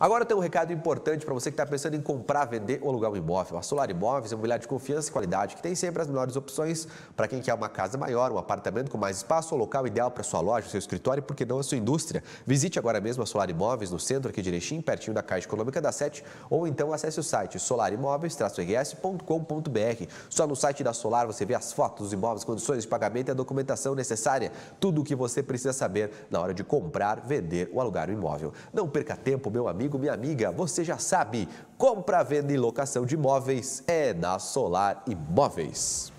Agora tem um recado importante para você que está pensando em comprar, vender ou alugar um imóvel. A Solar Imóveis é um lugar de confiança e qualidade que tem sempre as melhores opções para quem quer uma casa maior, um apartamento com mais espaço ou local ideal para sua loja, seu escritório e, por que não, a sua indústria. Visite agora mesmo a Solar Imóveis no centro aqui de direitinho, pertinho da Caixa Econômica da Sete ou então acesse o site solarimóveis-rs.com.br. Só no site da Solar você vê as fotos dos imóveis, condições de pagamento e a documentação necessária. Tudo o que você precisa saber na hora de comprar, vender ou alugar um imóvel. Não perca tempo, meu amigo amigo, minha amiga, você já sabe, compra, venda e locação de imóveis é na Solar Imóveis.